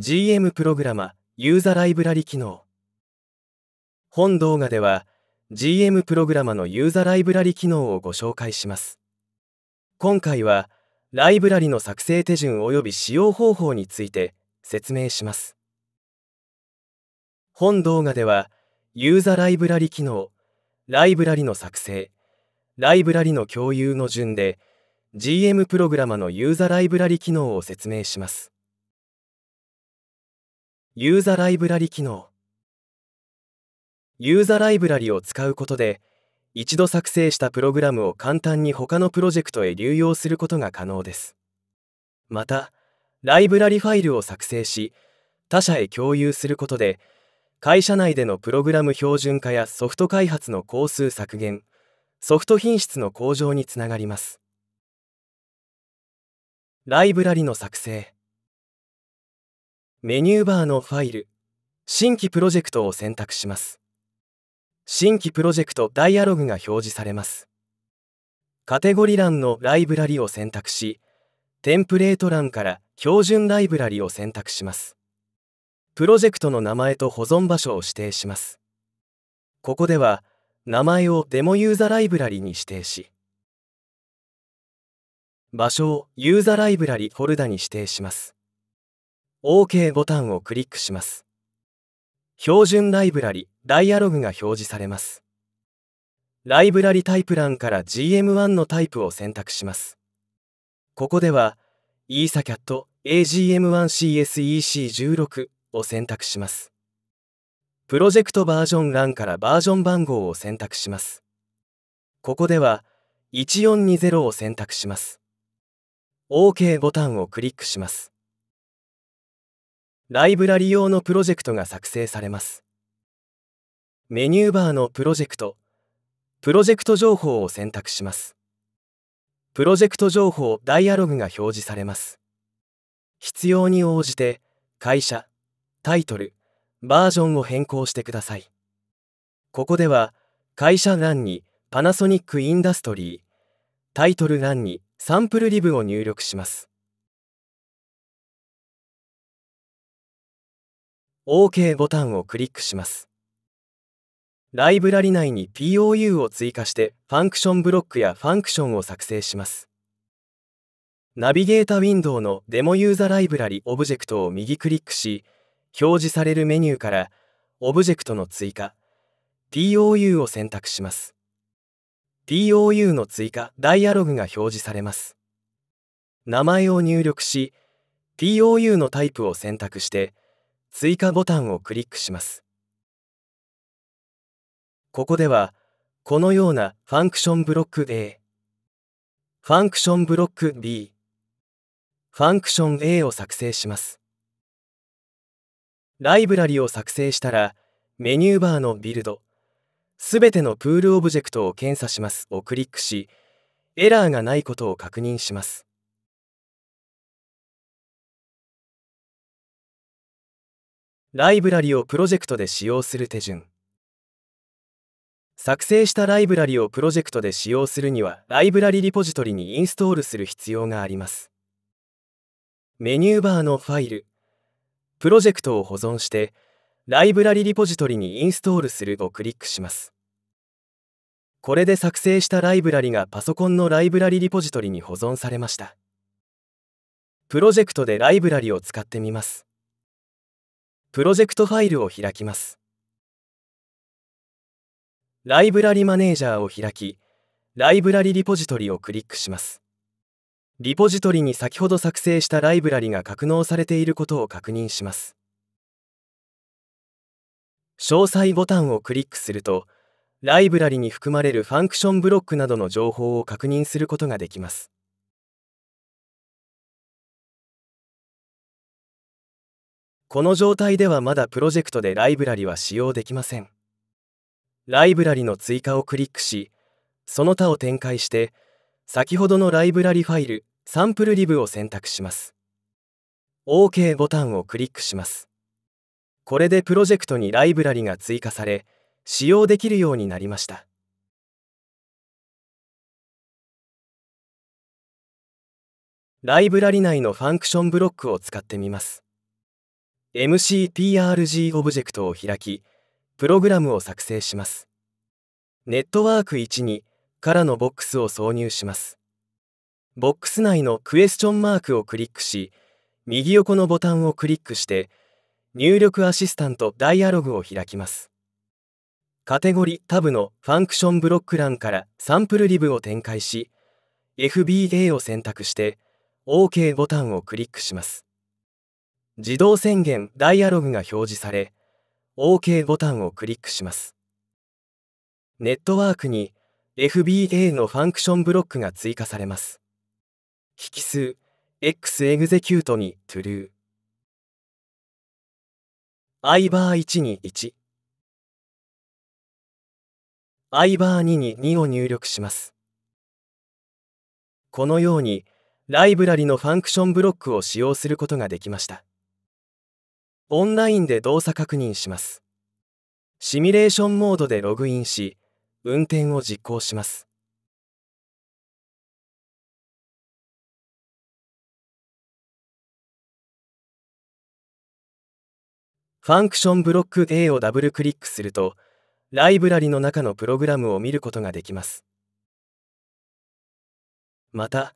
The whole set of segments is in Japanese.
GM プログラマユーザライブラリ機能本動画では GM プログラマのユーザライブラリ機能をご紹介します今回はライブラリの作成手順及び使用方法について説明します本動画ではユーザライブラリ機能ライブラリの作成ライブラリの共有の順で GM プログラマのユーザライブラリ機能を説明しますユーザライブラリ機能ユーザライブラリを使うことで一度作成したプログラムを簡単に他のプロジェクトへ流用することが可能ですまたライブラリファイルを作成し他社へ共有することで会社内でのプログラム標準化やソフト開発の工数削減ソフト品質の向上につながりますライブラリの作成メニューバーのファイル、新規プロジェクトを選択します。新規プロジェクトダイアログが表示されます。カテゴリ欄のライブラリを選択し、テンプレート欄から標準ライブラリを選択します。プロジェクトの名前と保存場所を指定します。ここでは、名前をデモユーザライブラリに指定し、場所をユーザライブラリフォルダに指定します。OK ボタンをクリックします。標準ライブラリ、ダイアログが表示されます。ライブラリタイプ欄から GM1 のタイプを選択します。ここでは、ESACAT AGM1CSEC16 を選択します。プロジェクトバージョン欄からバージョン番号を選択します。ここでは、1420を選択します。OK ボタンをクリックします。ライブラリ用のプロジェクトが作成されます。メニューバーのプロジェクト、プロジェクト情報を選択します。プロジェクト情報ダイアログが表示されます。必要に応じて、会社、タイトル、バージョンを変更してください。ここでは、会社欄にパナソニックインダストリー、タイトル欄にサンプルリブを入力します。OK ボタンをクリックします。ライブラリ内に POU を追加してファンクションブロックやファンクションを作成します。ナビゲータウィンドウのデモユーザライブラリオブジェクトを右クリックし、表示されるメニューからオブジェクトの追加、POU を選択します。POU の追加ダイアログが表示されます。名前を入力し、POU のタイプを選択して、追加ボタンをクリックします。ここでは、このようなファンクションブロック A、ファンクションブロック B、ファンクション A を作成します。ライブラリを作成したら、メニューバーのビルド、すべてのプールオブジェクトを検査しますをクリックし、エラーがないことを確認します。ライブラリをプロジェクトで使用する手順作成したライブラリをプロジェクトで使用するにはライブラリリポジトリにインストールする必要がありますメニューバーのファイルプロジェクトを保存してライブラリリポジトリにインストールするをクリックしますこれで作成したライブラリがパソコンのライブラリリポジトリに保存されましたプロジェクトでライブラリを使ってみますプロジェクトファイルを開きます。ライブラリマネージャーを開き、ライブラリリポジトリをクリックします。リポジトリに先ほど作成したライブラリが格納されていることを確認します。詳細ボタンをクリックすると、ライブラリに含まれるファンクションブロックなどの情報を確認することができます。この状態ではまだプロジェクトでライブラリは使用できません。ライブラリの追加をクリックし、その他を展開して、先ほどのライブラリファイル、サンプルリブを選択します。OK ボタンをクリックします。これでプロジェクトにライブラリが追加され、使用できるようになりました。ライブラリ内のファンクションブロックを使ってみます。MCTRG オブジェクトを開き、プログラムを作成します。ネットワーク1にからのボックスを挿入します。ボックス内のクエスチョンマークをクリックし、右横のボタンをクリックして、入力アシスタントダイアログを開きます。カテゴリタブのファンクションブロック欄からサンプルリブを展開し、FBA を選択して OK ボタンをクリックします。自動宣言ダイアログが表示され OK ボタンをクリックしますネットワークに FBA のファンクションブロックが追加されます引数 X エグゼキュートに True i バー1に1 i バー2に2を入力しますこのようにライブラリのファンクションブロックを使用することができましたオンラインで動作確認しますシミュレーションモードでログインし運転を実行しますファンクションブロック A をダブルクリックするとライブラリの中のプログラムを見ることができますまた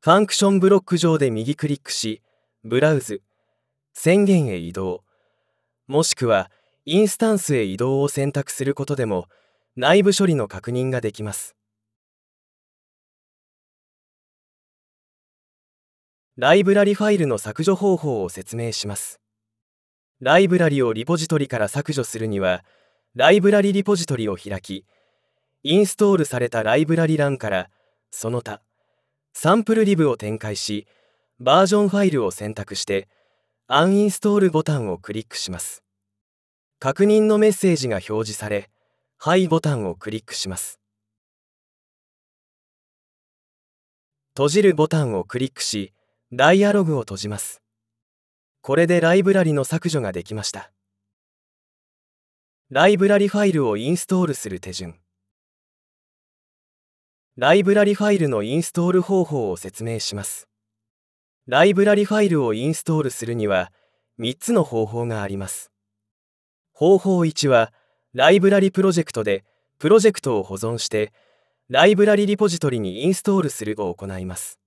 ファンクションブロック上で右クリックしブラウズ宣言へ移動もしくはインスタンスへ移動を選択することでも内部処理の確認ができますライブラリファイルの削除方法を説明しますライブラリをリポジトリから削除するにはライブラリリポジトリを開きインストールされたライブラリ欄からその他サンプルリブを展開しバージョンファイルを選択して「アンインストールボタンをクリックします確認のメッセージが表示されはいボタンをクリックします閉じるボタンをクリックしダイアログを閉じますこれでライブラリの削除ができましたライブラリファイルをインストールする手順ライブラリファイルのインストール方法を説明しますライブラリファイルをインストールするには3つの方法があります。方法1はライブラリプロジェクトでプロジェクトを保存してライブラリリポジトリにインストールするを行います。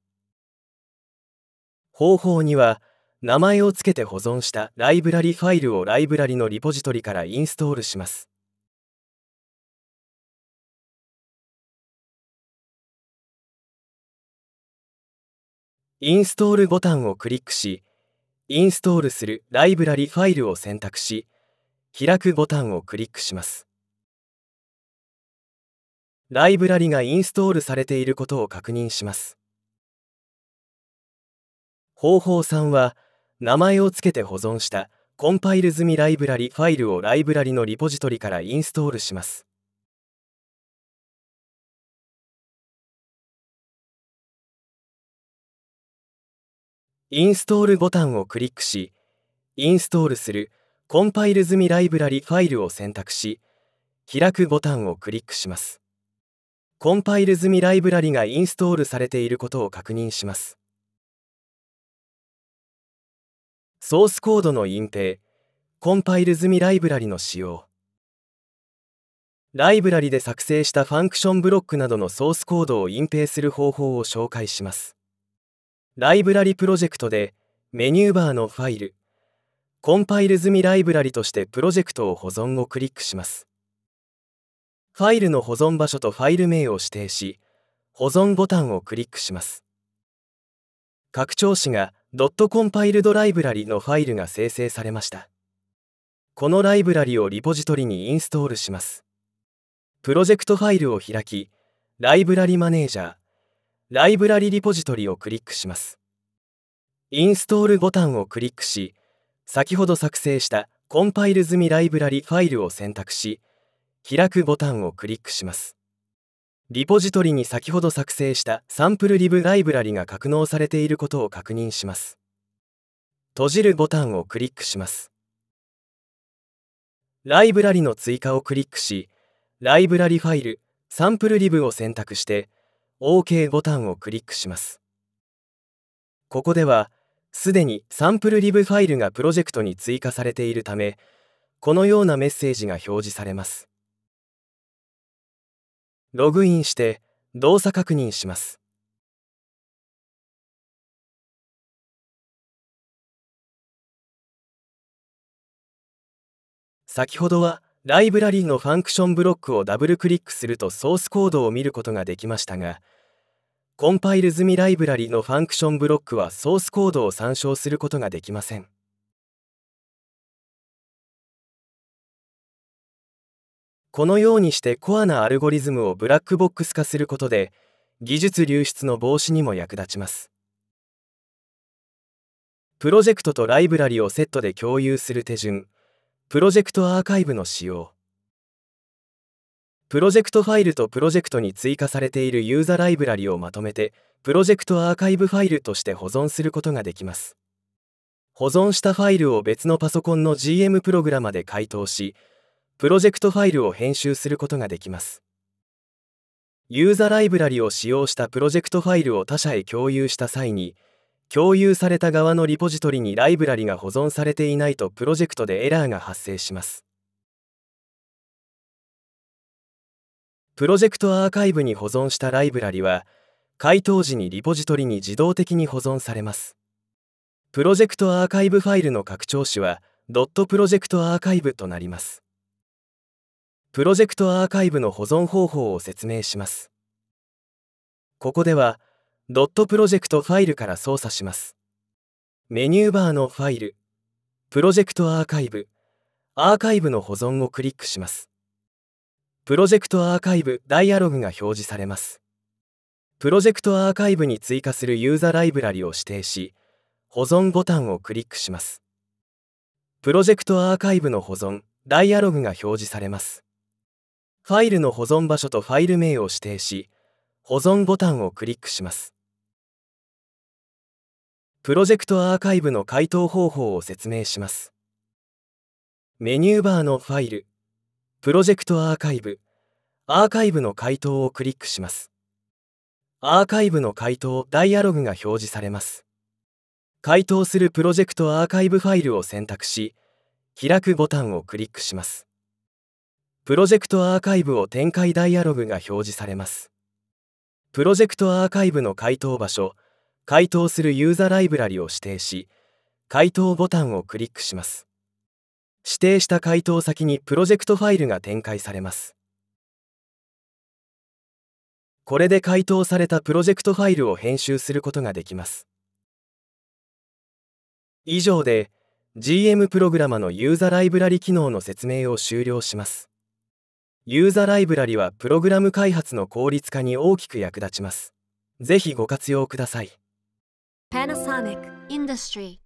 方法2は名前を付けて保存したライブラリファイルをライブラリのリポジトリからインストールします。インストールボタンをクリックしインストールするライブラリファイルを選択し開くボタンをクリックしますライブラリがインストールされていることを確認します方法3は名前を付けて保存したコンパイル済みライブラリファイルをライブラリのリポジトリからインストールしますインストールボタンをクリックしインストールするコンパイル済みライブラリファイルを選択し開くボタンをクリックしますコンパイル済みライブラリがインストールされていることを確認しますソースコードの隠蔽コンパイル済みライブラリの使用ライブラリで作成したファンクションブロックなどのソースコードを隠蔽する方法を紹介しますライブラリプロジェクトでメニューバーのファイルコンパイル済みライブラリとしてプロジェクトを保存をクリックしますファイルの保存場所とファイル名を指定し保存ボタンをクリックします拡張子が .compiled ライブラリのファイルが生成されましたこのライブラリをリポジトリにインストールしますプロジェクトファイルを開きライブラリマネージャーライブラリリポジトリをクリックしますインストールボタンをクリックし先ほど作成したコンパイル済みライブラリファイルを選択し開くボタンをクリックしますリポジトリに先ほど作成したサンプルリブライブラリが格納されていることを確認します閉じるボタンをクリックしますライブラリの追加をクリックしライブラリファイルサンプルリブを選択して OK ボタンをクリックします。ここでは、すでにサンプルリブファイルがプロジェクトに追加されているため、このようなメッセージが表示されます。ログインして動作確認します。先ほどはライブラリーのファンクションブロックをダブルクリックするとソースコードを見ることができましたがコンパイル済みライブラリのファンクションブロックはソースコードを参照することができませんこのようにしてコアなアルゴリズムをブラックボックス化することで技術流出の防止にも役立ちますプロジェクトとライブラリをセットで共有する手順プロジェクトアーカイブの使用プロジェクトファイルとプロジェクトに追加されているユーザライブラリをまとめてプロジェクトアーカイブファイルとして保存することができます保存したファイルを別のパソコンの GM プログラマで解凍しプロジェクトファイルを編集することができますユーザライブラリを使用したプロジェクトファイルを他社へ共有した際に共有された側のリポジトリにライブラリが保存されていないとプロジェクトでエラーが発生します。プロジェクトアーカイブに保存したライブラリは回答時にリポジトリに自動的に保存されます。プロジェクトアーカイブファイルの拡張子はドットプロジェクトアーカイブとなります。プロジェクトアーカイブの保存方法を説明します。ここではドットプロジェクトファイルから操作します。メニューバーのファイル、プロジェクトアーカイブ、アーカイブの保存をクリックします。プロジェクトアーカイブダイアログが表示されます。プロジェクトアーカイブに追加するユーザライブラリを指定し、保存ボタンをクリックします。プロジェクトアーカイブの保存、ダイアログが表示されます。ファイルの保存場所とファイル名を指定し、保存ボタンをクリックします。プロジェクトアーカイブの回答方法を説明します。メニューバーのファイル、プロジェクトアーカイブ、アーカイブの回答をクリックします。アーカイブの回答ダイアログが表示されます。回答するプロジェクトアーカイブファイルを選択し、開くボタンをクリックします。プロジェクトアーカイブを展開ダイアログが表示されます。プロジェクトアーカイブの回答場所、回答するユーザライブラリを指定し回答ボタンをクリックします指定した回答先にプロジェクトファイルが展開されますこれで回答されたプロジェクトファイルを編集することができます以上で GM プログラマのユーザライブラリ機能の説明を終了しますユーザライブラリはプログラム開発の効率化に大きく役立ちますぜひご活用ください Panasonic Industry